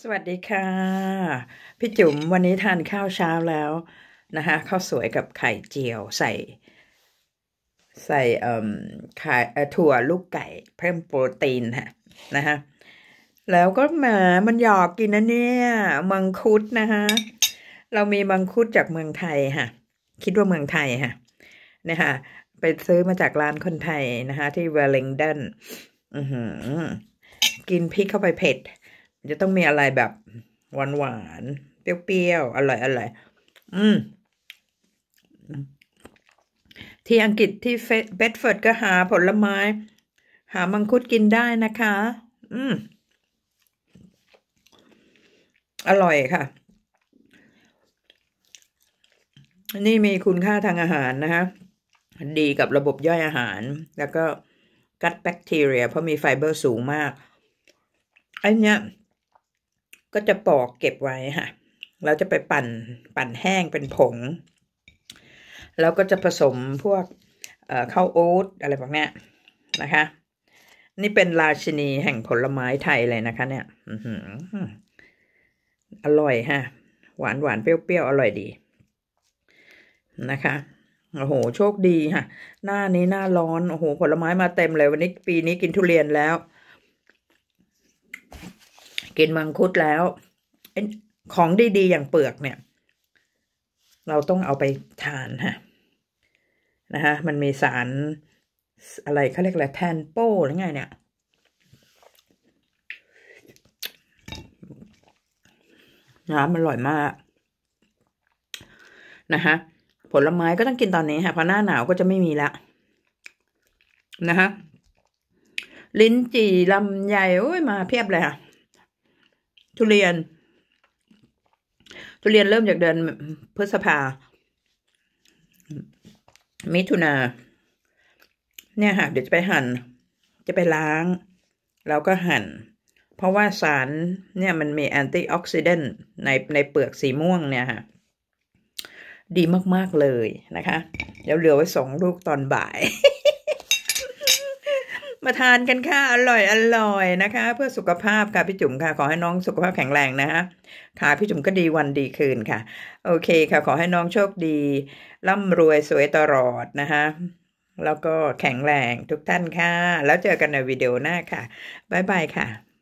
สวัสดีค่ะ พี่จุ๋มวันนี้ทานข้าวเช้าแล้วนะคะข้าวสวยกับไข่เจียว ใส่ ใส่เอ่อไข่ถั่วลูกไก่ เพิ่มโปรตีนค่ะนะคะแล้วก็แหมมันหยอกกินนะเนี่ยมังคุดนะคะเรามีมังคุดจากเมืองไทยค่ะคิดว่าเมืองไทยค่ะนะคะไปซื้อมาจากร้านคนไทยนะคะที่เวลลิงดันกินพริกเข้าไปเผ็ดจะต้องมีอะไรแบบ หวานหวานเปรี้ยวๆอร่อยอร่อยอืมที่อังกฤษที่เบดเฟิร์ดก็หาผลไม้ หามังคุดกินได้นะคะ อืมอร่อยค่ะนี่มีคุณค่าทางอาหารนะคะ ดีกับระบบย่อยอาหาร แล้วก็กัดแบคทีเรียเพราะมีไฟเบอร์สูงมากอันเนี้ยก็จะปอกเก็บไว้ค่ะแล้วจะไปปั่น ปั่นแห้งเป็นผง แล้วก็จะผสมพวกข้าวโอ๊ตอะไรพวกนี้นะคะ นี่เป็นราชินีแห่งผลไม้ไทยเลยนะคะ เนี่ยอร่อยฮะหวานหวานเปรี้ยวๆ อร่อยดีนะคะ โอ้โห โชคดีค่ะ หน้านี้หน้าร้อน โอ้โห ผลไม้มาเต็มเลยวันนี้ปีนี้กินทุเรียนแล้วกินมังคุดแล้ว ของดี ๆ อย่างเปลือกเนี่ย เราต้องเอาไปทานฮะนะคะมันมีสาร อะไรเขาเรียกอะไรแทนโป้หรือไงเนี่ยน้ำมันอร่อยมากนะคะผลไม้ก็ต้องกินตอนนี้ค่ะเพราะหน้าหนาวก็จะไม่มีละนะคะลิ้นจี่ลำใหญ่โอ้ยมาเพียบเลยค่ะทุเรียน ทุเรียนเริ่มจากเดือนพฤษภา มิถุนา เนี่ยค่ะเดี๋ยวจะไปหัน่น จะไปล้าง แล้วก็หัน่น เพราะว่าสารเนี่ยมันมีแอนตี้ออกซิเดนต์ในในเปลือกสีม่วงเนี่ยค่ะดีมาก ๆ เลยนะคะ เดี๋ยวเหลือไว้สองลูกตอนบ่ายมาทานกันค่ะอร่อยอร่อยนะคะเพื่อสุขภาพค่ะพี่จุ๋มค่ะ ขอให้น้องสุขภาพแข็งแรงนะคะค่ะพี่จุ๋มก็ดีวันดีคืนค่ะโอเคค่ะขอให้น้องโชคดีร่ำรวยสวยตลอดนะคะ แล้วก็แข็งแรงทุกท่านค่ะแล้วเจอกันในวิดีโอหน้าค่ะบ๊ายบายค่ะ